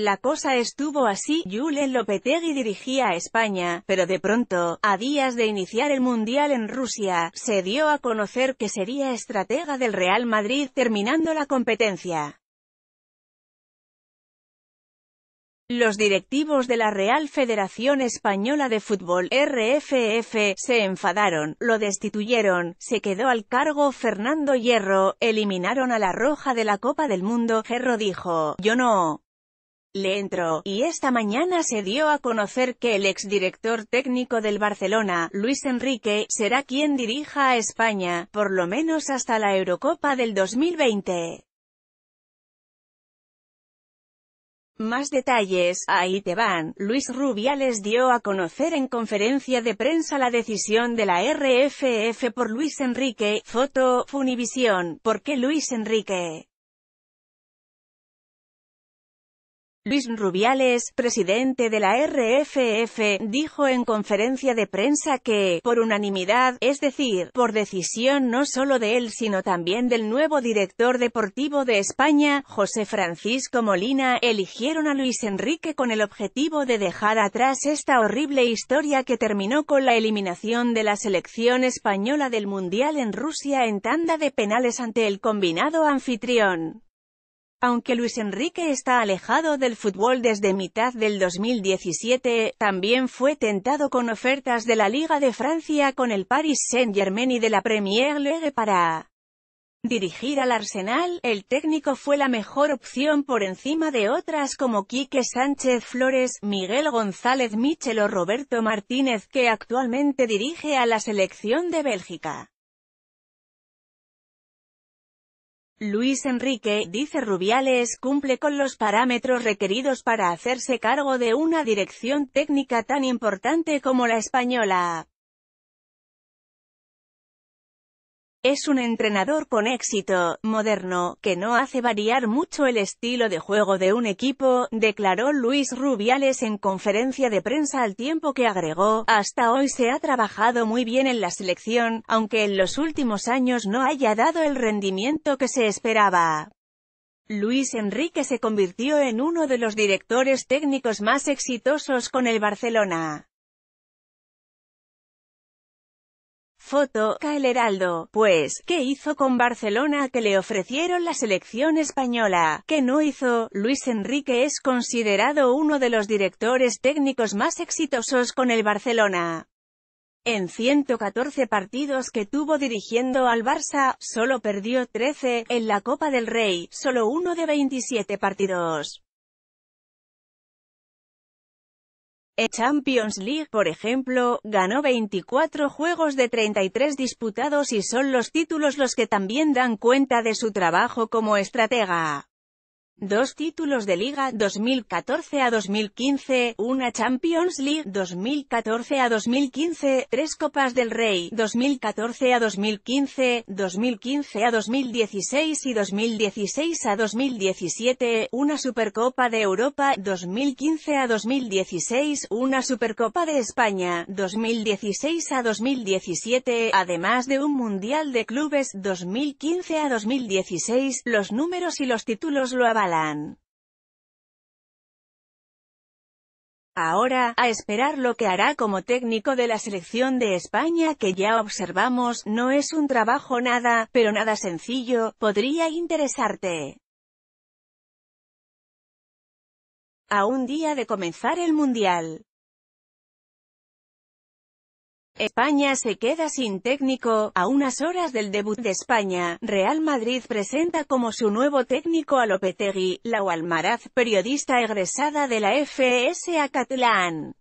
La cosa estuvo así, Julen Lopetegui dirigía a España, pero de pronto, a días de iniciar el Mundial en Rusia, se dio a conocer que sería estratega del Real Madrid terminando la competencia. Los directivos de la Real Federación Española de Fútbol, RFF, se enfadaron, lo destituyeron, se quedó al cargo Fernando Hierro, eliminaron a la Roja de la Copa del Mundo, Hierro dijo, yo no le entró, y esta mañana se dio a conocer que el exdirector técnico del Barcelona, Luis Enrique, será quien dirija a España, por lo menos hasta la Eurocopa del 2020. Más detalles, ahí te van. Luis Rubiales dio a conocer en conferencia de prensa la decisión de la RFF por Luis Enrique, foto, Funivisión, ¿por qué Luis Enrique? Luis Rubiales, presidente de la RFF, dijo en conferencia de prensa que, por unanimidad, es decir, por decisión no solo de él sino también del nuevo director deportivo de España, José Francisco Molina, eligieron a Luis Enrique con el objetivo de dejar atrás esta horrible historia que terminó con la eliminación de la selección española del Mundial en Rusia en tanda de penales ante el combinado anfitrión. Aunque Luis Enrique está alejado del fútbol desde mitad del 2017, también fue tentado con ofertas de la Liga de Francia con el Paris Saint-Germain y de la Premier League para dirigir al Arsenal. El técnico fue la mejor opción por encima de otras como Quique Sánchez Flores, Miguel González Michel o Roberto Martínez que actualmente dirige a la selección de Bélgica. Luis Enrique, dice Rubiales, cumple con los parámetros requeridos para hacerse cargo de una dirección técnica tan importante como la española. Es un entrenador con éxito, moderno, que no hace variar mucho el estilo de juego de un equipo, declaró Luis Rubiales en conferencia de prensa al tiempo que agregó, hasta hoy se ha trabajado muy bien en la selección, aunque en los últimos años no haya dado el rendimiento que se esperaba. Luis Enrique se convirtió en uno de los directores técnicos más exitosos con el Barcelona. Foto, cael Heraldo. Pues, ¿qué hizo con Barcelona que le ofrecieron la selección española? ¿Qué no hizo? Luis Enrique es considerado uno de los directores técnicos más exitosos con el Barcelona. En 114 partidos que tuvo dirigiendo al Barça, solo perdió 13, en la Copa del Rey, solo uno de 27 partidos. E Champions League, por ejemplo, ganó 24 juegos de 33 disputados y son los títulos los que también dan cuenta de su trabajo como estratega. Dos títulos de Liga 2014 a 2015, una Champions League 2014 a 2015, tres Copas del Rey 2014 a 2015, 2015 a 2016 y 2016 a 2017, una Supercopa de Europa 2015 a 2016, una Supercopa de España 2016 a 2017, además de un Mundial de Clubes 2015 a 2016, los números y los títulos lo avalan. Ahora, a esperar lo que hará como técnico de la selección de España que ya observamos, no es un trabajo nada, pero nada sencillo, podría interesarte. A un día de comenzar el Mundial. España se queda sin técnico, a unas horas del debut de España, Real Madrid presenta como su nuevo técnico a Lopetegui, la Almaraz, periodista egresada de la FSA Catalán.